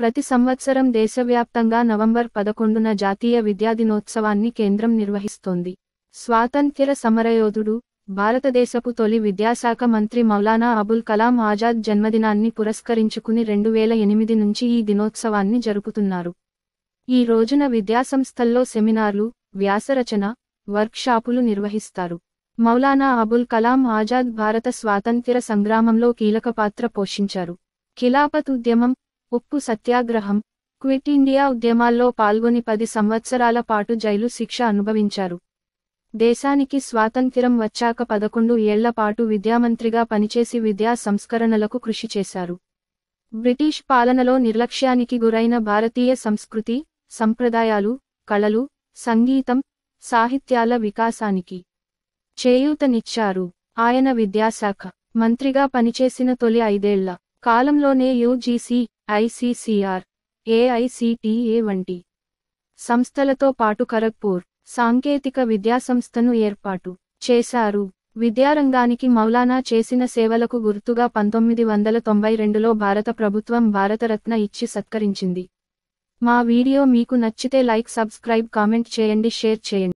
ప్రతి సంవత్సరం దేశవ్యాప్తంగా నవంబర్ పదకొండున జాతీయ విద్యా దినోత్సవాన్ని కేంద్రం నిర్వహిస్తోంది స్వాతంత్ర్య సమరయోధుడు భారతదేశపు తొలి విద్యాశాఖ మంత్రి మౌలానా అబుల్ కలాం ఆజాద్ జన్మదినాన్ని పురస్కరించుకుని రెండు వేల ఎనిమిది నుంచి ఈ దినోత్సవాన్ని జరుపుతున్నారు ఈ రోజున విద్యాసంస్థల్లో సెమినార్లు వ్యాసరచన వర్క్షాపులు నిర్వహిస్తారు మౌలానా అబుల్ కలాం ఆజాద్ భారత స్వాతంత్ర్య సంగ్రామంలో కీలక పాత్ర పోషించారు ఖిలాపత్ ఉద్యమం ఉప్పు సత్యాగ్రహం క్విట్ ఇండియా ఉద్యమాల్లో పాల్గొని పది సంవత్సరాల పాటు జైలు శిక్ష అనుభవించారు దేశానికి స్వాతంత్ర్యం వచ్చాక పదకొండు ఏళ్ల పాటు విద్యామంత్రిగా పనిచేసి విద్యా సంస్కరణలకు కృషి చేశారు బ్రిటిష్ పాలనలో నిర్లక్ష్యానికి గురైన భారతీయ సంస్కృతి సంప్రదాయాలు కళలు సంగీతం సాహిత్యాల వికాసానికి చేయూతనిచ్చారు ఆయన విద్యాశాఖ మంత్రిగా పనిచేసిన తొలి ఐదేళ్ల కాలంలోనే యూజీసీ ఐసీసీఆర్ ఏఐసిటిఏ వంటి సంస్థలతో పాటు ఖరగ్పూర్ సాంకేతిక విద్యాసంస్థను ఏర్పాటు చేశారు విద్యారంగానికి మౌలానా చేసిన సేవలకు గుర్తుగా పంతొమ్మిది వందల తొంభై రెండులో భారత ప్రభుత్వం భారతరత్న ఇచ్చి సత్కరించింది మా వీడియో మీకు నచ్చితే లైక్ సబ్స్క్రైబ్ కామెంట్ చేయండి షేర్ చేయండి